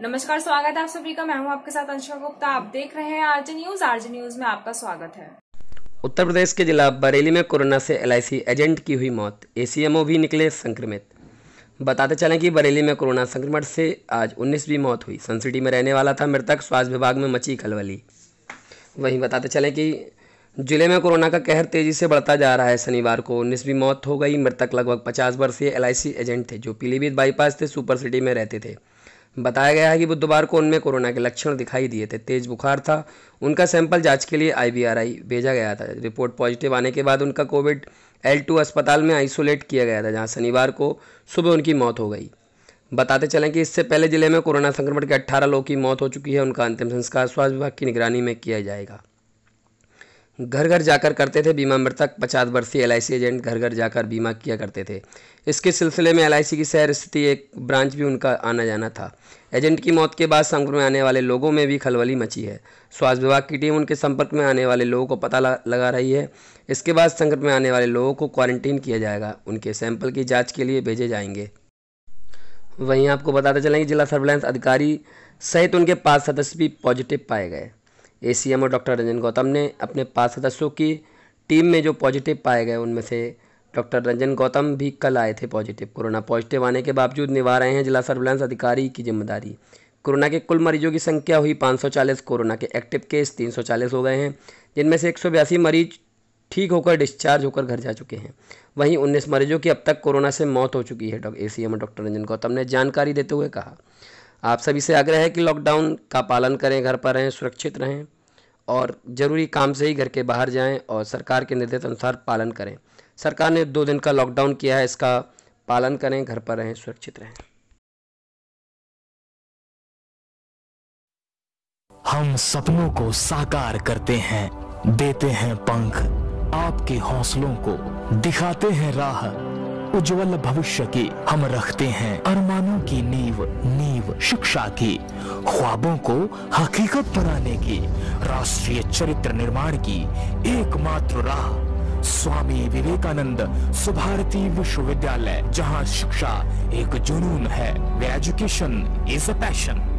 नमस्कार स्वागत है आप सभी का मैं हूं आपके साथ अंशा गुप्ता आप देख रहे हैं आरजे न्यूज आरजे न्यूज में आपका स्वागत है उत्तर प्रदेश के जिला बरेली में कोरोना से एल एजेंट की हुई मौत ए भी निकले संक्रमित बताते चलें कि बरेली में कोरोना संक्रमण से आज उन्नीसवीं मौत हुई सनसिटी में रहने वाला था मृतक स्वास्थ्य विभाग में मची खलबली वहीं बताते चलें कि जिले में कोरोना का कहर तेजी से बढ़ता जा रहा है शनिवार को उन्नीसवीं मौत हो गई मृतक लगभग पचास वर्षीय एल एजेंट थे जो पीलीभीत बाईपास से सुपर सिटी में रहते थे बताया गया है कि बुधवार को उनमें कोरोना के लक्षण दिखाई दिए थे तेज बुखार था उनका सैंपल जांच के लिए आईबीआरआई भेजा गया था रिपोर्ट पॉजिटिव आने के बाद उनका कोविड एल टू अस्पताल में आइसोलेट किया गया था जहां शनिवार को सुबह उनकी मौत हो गई बताते चलें कि इससे पहले जिले में कोरोना संक्रमण के 18 लोगों की मौत हो चुकी है उनका अंतिम संस्कार स्वास्थ्य विभाग की निगरानी में किया जाएगा घर घर जाकर करते थे बीमा मृतक पचास वर्षीय एल एजेंट घर घर जाकर बीमा किया करते थे इसके सिलसिले में एल की शहर स्थिति एक ब्रांच भी उनका आना जाना था एजेंट की मौत के बाद संपर्क में आने वाले लोगों में भी खलबली मची है स्वास्थ्य विभाग की टीम उनके संपर्क में आने वाले लोगों को पता लगा रही है इसके बाद संकट में आने वाले लोगों को क्वारंटीन किया जाएगा उनके सैंपल की जाँच के लिए भेजे जाएंगे वहीं आपको बताते चलेंगे जिला सर्विलांस अधिकारी सहित उनके पाँच सदस्य भी पॉजिटिव पाए गए ए सी एम और डॉक्टर रंजन गौतम ने अपने पाँच सदस्यों की टीम में जो पॉजिटिव पाए गए उनमें से डॉक्टर रंजन गौतम भी कल आए थे पॉजिटिव कोरोना पॉजिटिव आने के बावजूद निभा रहे हैं जिला सर्विलांस अधिकारी की जिम्मेदारी कोरोना के कुल मरीजों की संख्या हुई 540 कोरोना के एक्टिव केस 340 हो गए हैं जिनमें से एक मरीज ठीक होकर डिस्चार्ज होकर घर जा चुके हैं वहीं उन्नीस मरीजों की अब तक कोरोना से मौत हो चुकी है doctor A C M doctor Ranjan Gautam ने जानकारी देते हुए कहा आप सभी से आग्रह है कि लॉकडाउन का पालन करें घर पर रहें सुरक्षित रहें और ज़रूरी काम से ही घर के बाहर जाएं और सरकार के निर्देश अनुसार पालन करें सरकार ने दो दिन का लॉकडाउन किया है इसका पालन करें घर पर रहें सुरक्षित रहें हम सपनों को साकार करते हैं देते हैं पंख आपके हौसलों को दिखाते हैं राह उज्जवल भविष्य की हम रखते हैं अरमानों की नींव नींव शिक्षा की ख्वाबों को हकीकत बनाने की राष्ट्रीय चरित्र निर्माण की एकमात्र राह स्वामी विवेकानंद सुभारती विश्वविद्यालय जहां शिक्षा एक जुनून है एजुकेशन इज अ पैशन